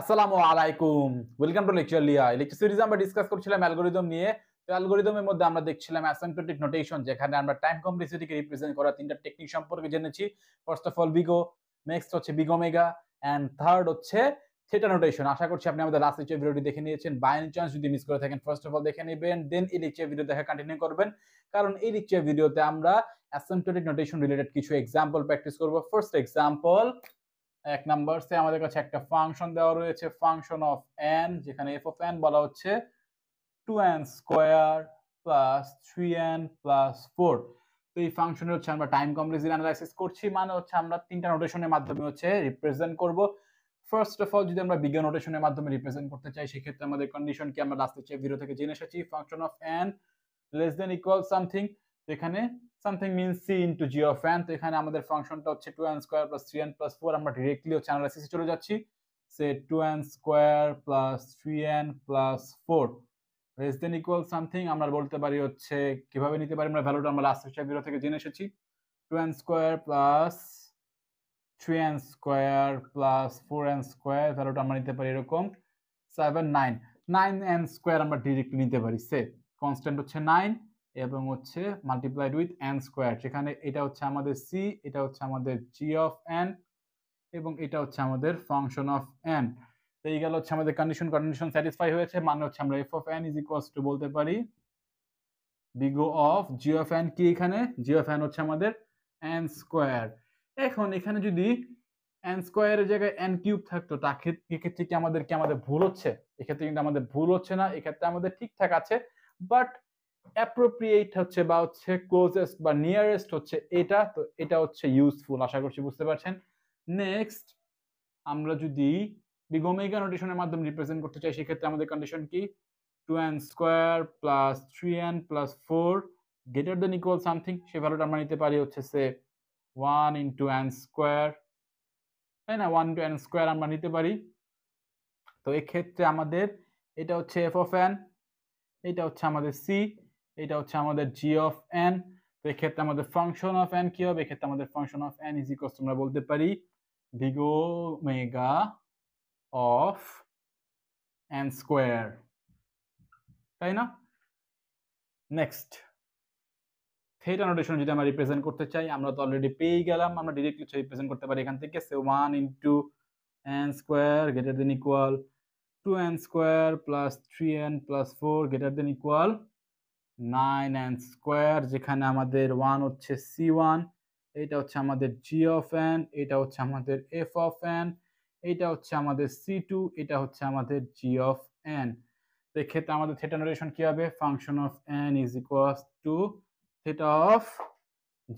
আসসালামু আলাইকুম welcome to lecture লিয়া লেকচার সিরিজ আমরা ডিসকাস করছিলাম অ্যালগোরিদম নিয়ে তো অ্যালগোরিদমের মধ্যে আমরা দেখছিলাম অ্যাসেম্পটোটিক নোটেশন যেখানে আমরা টাইম কমপ্লেক্সিটিকে রিপ্রেজেন্ট করার তিনটা টেকনিক সম্পর্কে জেনেছি first of all big O next হচ্ছে মেগা অ্যান্ড থার্ড হচ্ছে থিটা নোটেশন আশা করছি আপনি আমাদের লাস্ট লেকচার ভিডিওটি দেখে নিয়েছেন বাই এনি চান্স যদি মিস করে থাকেন ফার্স্ট অফ অল দেখে নেবেন দেন এই লেকচার ভিডিও দেখা কন্টিনিউ করবেন কারণ এই লেকচার ভিডিওতে আমরা অ্যাসেন্টোটিক নোটেশন রিলেটেড কিছু এক্সাম্পল প্র্যাকটিস করব ফার্স্ট এক্সাম্পল এক নাম্বার সে আমাদের কাছে একটা ফাংশন দেওয়া রয়েছে ফাংশন অফ এন যেখানে এফ অফ এন বলা হচ্ছে two n square plus three n plus four তো এই ফাংশনে হচ্ছে আমরা টাইম কমপ্লেক্সিটি অ্যানালাইসিস করছি মানে হচ্ছে আমরা তিনটা নোটেশনের মাধ্যমে হচ্ছে রিপ্রেজেন্ট করব ফার্স্ট অফ অল যদি আমরা বিজ্ঞান নোটেশনের মাধ্যমে রিপ্রেজেন্ট করতে চাই সেক্ষেত্রে আমাদের কন্ডিশন কি আমরা লাস্ট হচ্ছে ভিডিও থেকে জেনে এসেছি function of n less than equal something যেখানে something means c into g of n তো এখানে আমাদের ফাংশনটা হচ্ছে two n square plus three n plus four আমরা ডিরেক্টলি হচ্ছে অ্যানালাইসিসে চলে যাচ্ছি say two n square plus three n plus four less than equal something আমরা বলতে পারি হচ্ছে কিভাবে নিতে পারি আমরা ভ্যালুটা আমরা লাস্ট ভিডিও থেকে জেনে এসেছি two n square plus three n square plus four n square ভ্যালুটা আমরা নিতে পারি এরকম seven nine nine n square আমরা ডিরেক্টলি নিতে পারি সে কনস্ট্যান্ট হচ্ছে নাইন এবং হচ্ছে মাল্টিপ্লাইড উইথ এন স্কোয়ার সেখানে এটা হচ্ছে আমাদের সি এটা হচ্ছে আমাদের জি অফ এন এবং এটা হচ্ছে আমাদের ফাংশন অফ এন তো এই গেল হচ্ছে আমাদের কন্ডিশন কন্ডিশন স্যাটিসফাই হয়েছে মানে হচ্ছে আমরা f of n is equals to বলতে পারি big O of g of n কি এখানে জি অফ এন হচ্ছে আমাদের এন স্কোয়ার এখন এখানে যদি এন স্কোয়ারের জায়গায় এন কিউব থাকতো তা এক্ষেত্রে কি আমাদের কি আমাদের ভুল হচ্ছে এক্ষেত্রে কিন্তু আমাদের ভুল হচ্ছে না এক্ষেত্রে আমাদের ঠিকঠাক আছে বাট অ্যাপ্রোপ্রিয়েট হচ্ছে বা হচ্ছে ক্লোজেস্ট বা নিয়ারেস্ট হচ্ছে এটা তো এটা হচ্ছে ইউজফুল আশা করছি বুঝতে পারছেন নেক্সট আমরা যদি বিগোমেগা নোটেশনের মাধ্যমে রিপ্রেজেন্ট করতে চাই সেক্ষেত্রে আমাদের কন্ডিশন কি two n square plus three n plus four greater than equal something say ভ্যালুটা আমরা নিতে পারি হচ্ছে say one into n square তাই না ওয়ান টু এন স্কোয়ার আমরা নিতে পারি তো এক্ষেত্রে আমাদের এটা হচ্ছে এফ অফ এন এটা হচ্ছে আমাদের সি এটা হচ্ছে আমাদের জি অফ এন তো এক্ষেত্রে আমাদের ফাংশন অফ এন কি হবে এক্ষেত্রে আমাদের function of n is equals আমরা বলতে পারি big omega of n square তাই না নেক্সট থিটা নোটেশন যদি আমরা রিপ্রেজেন্ট করতে চাই আমরা তো অলরেডি পেয়ে গেলাম আমরা ডিরেক্টলি রিপ্রেজেন্ট করতে পারি এখান থেকে say one into n square greater than equal to n square plus three n plus four greater than equal nine and square যেখানে আমাদের ওয়ান হচ্ছে সি ওয়ান এটা হচ্ছে আমাদের জি অফ এন এটা হচ্ছে আমাদের এফ অফ এন এটা হচ্ছে আমাদের সি টু এটা হচ্ছে আমাদের জি অফ এন তো আমাদের থেটা নোটেশন কী হবে function of n is equals to theta of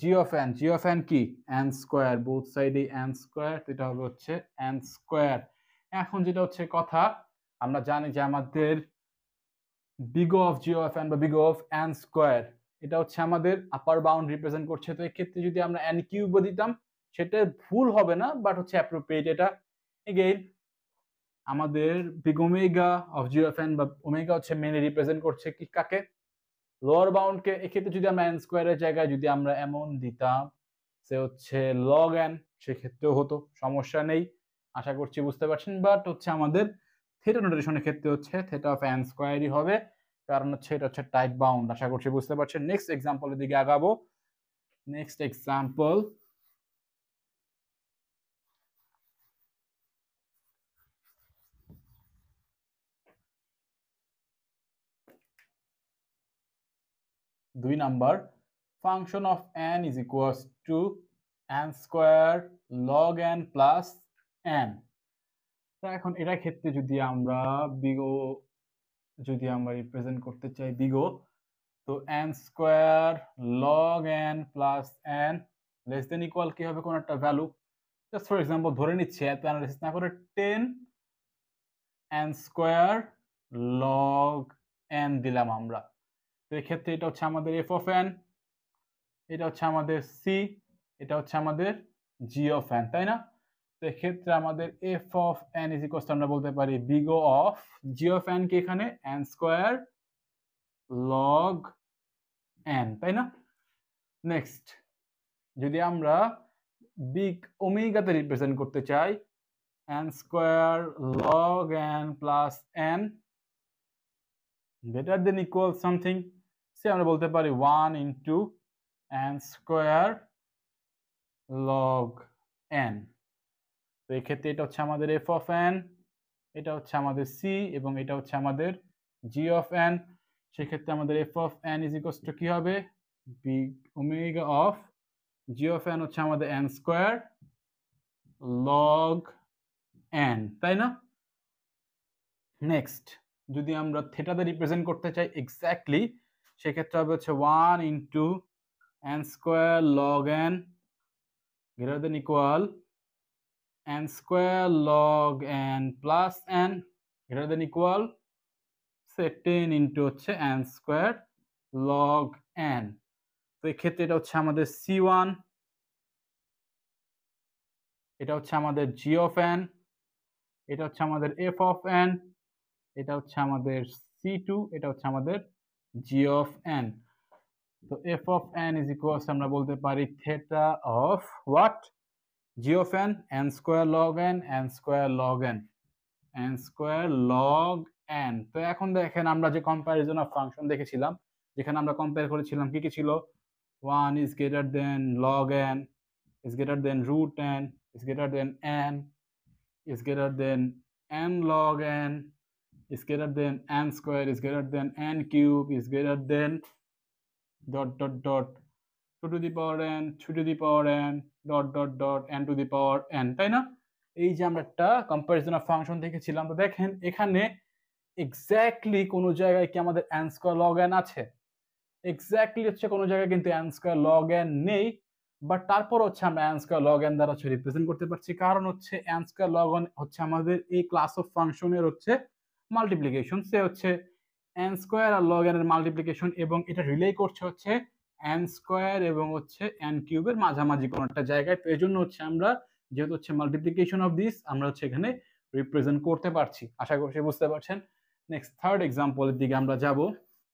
g of n g of n কি square স্কোয়ার side সাইডে n স্কোয়ার এটা হবে হচ্ছে n স্কোয়ার এখন যেটা হচ্ছে কথা আমরা জানি যে আমাদের big of g of n বা বিগ অফ এন স্কোয়ার এটা হচ্ছে আমাদের আপার বাউন্ড রিপ্রেজেন্ট করছে তো এক্ষেত্রে যদি আমরা এন কিউব দিতাম সেটা ভুল হবে না বাট হচ্ছে অ্যাপ্রোপ্রিয়েট এটা এগেইন আমাদের big omega of g of n বা ওমেগা হচ্ছে মেনে রিপ্রেজেন্ট করছে কি কাকে লোয়ার বাউন্ডকে এক্ষেত্রে যদি আমরা অ্যান স্কোয়ারের জায়গায় যদি আমরা এমন দিতাম সে হচ্ছে লগ এন সেক্ষেত্রেও হতো সমস্যা নেই আশা করছি বুঝতে পারছেন বাট হচ্ছে আমাদের থেটা নোটেশনের ক্ষেত্রে হচ্ছে থেটা অফ অ্যান স্কোয়ারই হবে কারণ হচ্ছে এটা হচ্ছে টাইট বাউন্ড আশা করছি বুঝতে পারছেন নেক্সট এক্সাম্পলের দিকে আগাবো নেক্সট এক্সাম্পল দুই number function of n is equals to n square log n plus n তা এখন এটা ক্ষেত্রে যদি আমরা বিগো যদি আমরা রিপ্রেজেন্ট করতে চাই বিগো তো n square log n plus n less than equal কি হবে কোন একটা ভ্যালু জাস্ট ফর এক্সাম্পল ধরে নিচ্ছে এত অ্যানালিসিস না করে ten n square log n দিলাম আমরা তো এক্ষেত্রে এটা হচ্ছে আমাদের এফ অফ এন এটা হচ্ছে আমাদের সি এটা হচ্ছে আমাদের জি অফ এন তাই না এক্ষেত্রে আমাদের f of n is equals আমরা বলতে পারি big O of g of n কে এখানে এন স্কোয়ার লগ এন তাই না নেক্সট যদি আমরা বিগ ওমেগাতে রিপ্রেজেন্ট করতে চাই n square log n plus n greater than equal something say আমরা বলতে পারি one into n square log n তো এক্ষেত্রে এটা হচ্ছে আমাদের এফ অফ এন এটা হচ্ছে আমাদের সি এবং এটা হচ্ছে আমাদের জি অফ এন সেক্ষেত্রে আমাদের f of n is equals to কী হবে big omega of g of n হচ্ছে আমাদের এন স্কোয়ার লগ এন তাই না নেক্সট যদি আমরা থেটাতে রিপ্রেজেন্ট করতে চাই এক্স্যাক্টলি সেক্ষেত্রে হবে হচ্ছে one into n square log n greater than equal n square log n plus n greater than equal say ten into হচ্ছে n স্কোয়ার log n তো এক্ষেত্রে এটা হচ্ছে আমাদের সি ওয়ান এটা হচ্ছে আমাদের জি অফ এন এটা হচ্ছে আমাদের এফ অফ এন এটা হচ্ছে আমাদের সি টু এটা হচ্ছে আমাদের জি অফ এন তো f of n is equals আমরা বলতে পারি theta of what g of n n square log n n square log n n square log n তো এখন দেখেন আমরা যে কম্পারিজন অফ ফাংশন দেখেছিলাম যেখানে আমরা কম্পেয়ার করেছিলাম কি কি ছিল 1 is greater than log n is greater than root n is greater than n is greater than n log n is greater than n square is greater than n cube is greater than dot dot dot two to the power n three to the power n dot dot dot n to the power n তাই না এই যে আমরা একটা comparison of function দেখেছিলাম তো দেখেন এখানে এক্স্যাক্টলি কোনো জায়গায় কি আমাদের অ্যান স্কোয়ার লগ এন আছে এক্স্যাক্টলি হচ্ছে কোনো জায়গায় কিন্তু অ্যান স্কোয়ার লগ এন নেই বাট তারপর হচ্ছে আমরা অ্যান স্কোয়ার লগ এন দ্বারা হচ্ছে রিপ্রেজেন্ট করতে পারছি কারণ হচ্ছে অ্যান স্কোয়ার লগ এন হচ্ছে আমাদের এই ক্লাস অফ ফাংশনের হচ্ছে মাল্টিপ্লিকেশন সে হচ্ছে অ্যান স্কোয়ার আর লগ এন এর মাল্টিপ্লিকেশন এবং এটা রিলে করছে হচ্ছে এন স্কোয়ার এবং হচ্ছে এন কিউবের মাঝামাঝি কোনো একটা জায়গায় তো এই জন্য হচ্ছে আমরা যেহেতু হচ্ছে মাল্টিপ্লিকেশন অফ দিস আমরা হচ্ছে এখানে রিপ্রেজেন্ট করতে পারছি আশা করছি বুঝতে পারছেন নেক্সট থার্ড এক্সাম্পলের দিকে আমরা যাবো